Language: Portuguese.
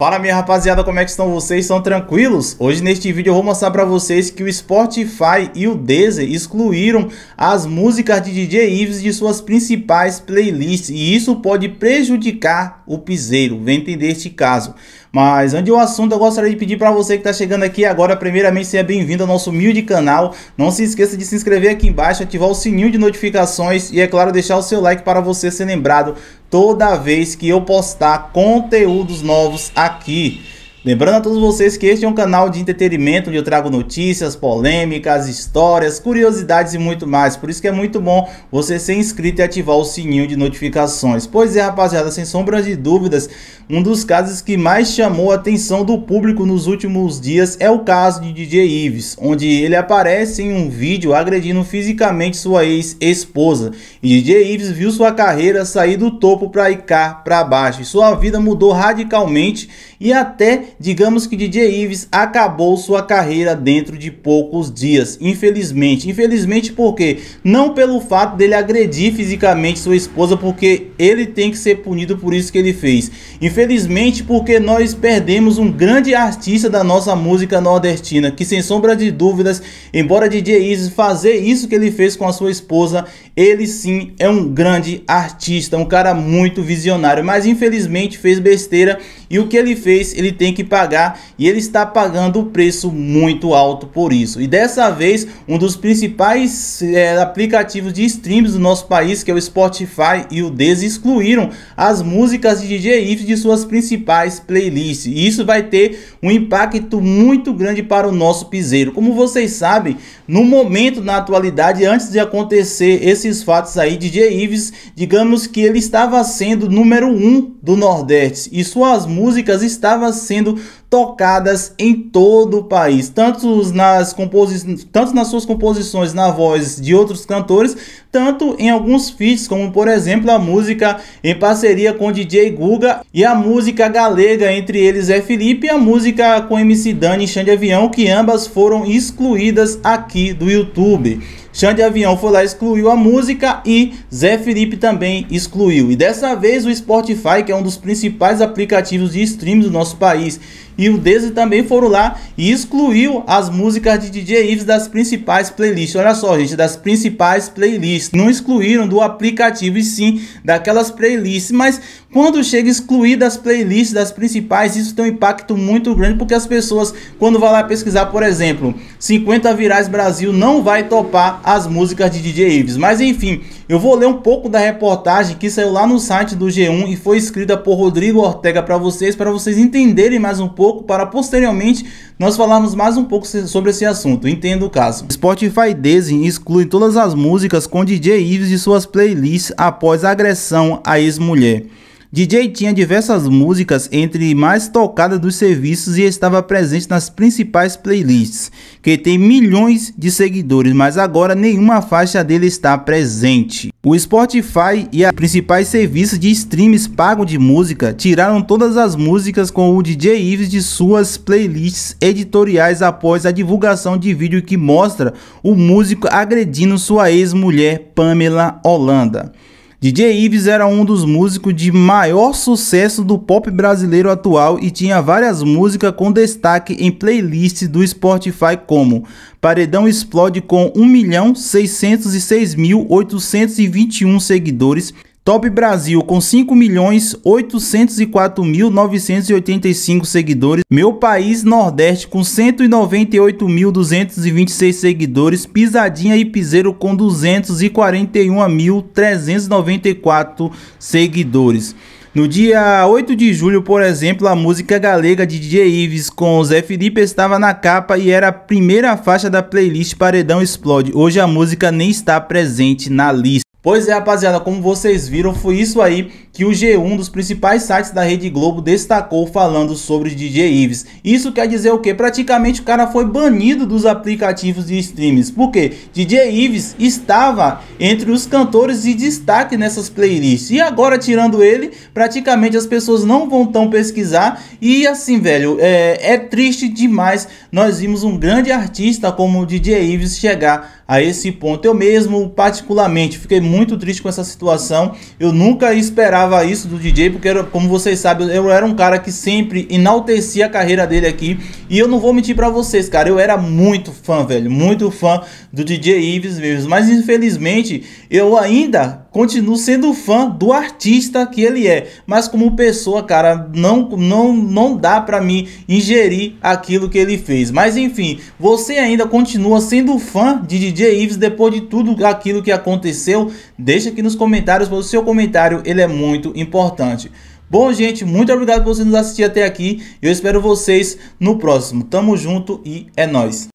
Fala minha rapaziada, como é que estão vocês? Estão tranquilos? Hoje neste vídeo eu vou mostrar para vocês que o Spotify e o Deezer excluíram as músicas de DJ Ives de suas principais playlists e isso pode prejudicar o piseiro, vem entender este caso. Mas antes do assunto, eu gostaria de pedir para você que está chegando aqui agora, primeiramente, seja bem-vindo ao nosso humilde canal. Não se esqueça de se inscrever aqui embaixo, ativar o sininho de notificações e, é claro, deixar o seu like para você ser lembrado toda vez que eu postar conteúdos novos aqui. Lembrando a todos vocês que este é um canal de entretenimento onde eu trago notícias, polêmicas, histórias, curiosidades e muito mais. Por isso que é muito bom você ser inscrito e ativar o sininho de notificações. Pois é, rapaziada, sem sombras de dúvidas, um dos casos que mais chamou a atenção do público nos últimos dias é o caso de DJ Ives, onde ele aparece em um vídeo agredindo fisicamente sua ex-esposa. E DJ Ives viu sua carreira sair do topo para ir cá para baixo. E sua vida mudou radicalmente e até digamos que DJ Ives acabou sua carreira dentro de poucos dias, infelizmente. Infelizmente por quê? Não pelo fato dele agredir fisicamente sua esposa, porque ele tem que ser punido por isso que ele fez. Infelizmente porque nós perdemos um grande artista da nossa música nordestina, que sem sombra de dúvidas, embora DJ Ives fazer isso que ele fez com a sua esposa, ele sim é um grande artista, um cara muito visionário, mas infelizmente fez besteira e o que ele fez, ele tem que pagar e ele está pagando um preço muito alto por isso. E dessa vez, um dos principais é, aplicativos de streams do nosso país, que é o Spotify e o Deezer, excluíram as músicas de DJ Ives de suas principais playlists. E isso vai ter um impacto muito grande para o nosso piseiro. Como vocês sabem, no momento, na atualidade, antes de acontecer esses fatos aí, DJ Ives, digamos que ele estava sendo número um do Nordeste e suas músicas músicas estava sendo tocadas em todo o país, tanto nas, composi tanto nas suas composições na voz de outros cantores, tanto em alguns feats, como por exemplo a música em parceria com DJ Guga e a música galega, entre eles é Felipe, e a música com MC Dani e Xande Avião, que ambas foram excluídas aqui do YouTube. Xande Avião foi lá, excluiu a música e Zé Felipe também excluiu. E dessa vez o Spotify, que é um dos principais aplicativos de streaming do nosso país, e o Deze também foram lá e excluiu as músicas de DJ Ives das principais playlists. Olha só, gente, das principais playlists. Não excluíram do aplicativo e sim daquelas playlists, mas quando chega excluído das playlists das principais, isso tem um impacto muito grande, porque as pessoas, quando vão lá pesquisar, por exemplo, 50 Virais Brasil, não vai topar as músicas de DJ Ives. Mas enfim, eu vou ler um pouco da reportagem que saiu lá no site do G1 e foi escrita por Rodrigo Ortega para vocês, para vocês entenderem mais um pouco, para posteriormente nós falarmos mais um pouco sobre esse assunto. Entendo o caso. Spotify Deezen exclui todas as músicas com DJ Ives de suas playlists após agressão à ex-mulher. DJ tinha diversas músicas entre mais tocadas dos serviços e estava presente nas principais playlists, que tem milhões de seguidores, mas agora nenhuma faixa dele está presente. O Spotify e os principais serviços de streams pagos de música tiraram todas as músicas com o DJ Ives de suas playlists editoriais após a divulgação de vídeo que mostra o músico agredindo sua ex-mulher Pamela Holanda. DJ Ives era um dos músicos de maior sucesso do pop brasileiro atual e tinha várias músicas com destaque em playlists do Spotify como Paredão explode com 1.606.821 seguidores Top Brasil com 5.804.985 milhões seguidores. Meu País Nordeste com 198.226 seguidores. Pisadinha e Piseiro com 241.394 seguidores. No dia 8 de julho, por exemplo, a música galega de DJ Ives com Zé Felipe estava na capa e era a primeira faixa da playlist Paredão Explode. Hoje a música nem está presente na lista. Pois é, rapaziada, como vocês viram, foi isso aí que o G1 dos principais sites da Rede Globo destacou falando sobre DJ Ives. Isso quer dizer o que? Praticamente o cara foi banido dos aplicativos de streams. Porque DJ Ives estava entre os cantores de destaque nessas playlists. E agora, tirando ele, praticamente as pessoas não vão tão pesquisar. E assim, velho, é, é triste demais. Nós vimos um grande artista como o DJ Ives chegar a esse ponto. Eu mesmo, particularmente, fiquei muito triste com essa situação. Eu nunca esperava esperava isso do DJ, porque era, como vocês sabem, eu era um cara que sempre enaltecia a carreira dele aqui. E eu não vou mentir para vocês, cara, eu era muito fã, velho, muito fã do DJ Ives mesmo. Mas infelizmente, eu ainda continuo sendo fã do artista que ele é, mas como pessoa, cara, não não não dá para mim ingerir aquilo que ele fez. Mas enfim, você ainda continua sendo fã de DJ Ives depois de tudo aquilo que aconteceu? Deixa aqui nos comentários, o seu comentário ele é muito importante. Bom, gente, muito obrigado por você nos assistir até aqui. Eu espero vocês no próximo. Tamo junto e é nós.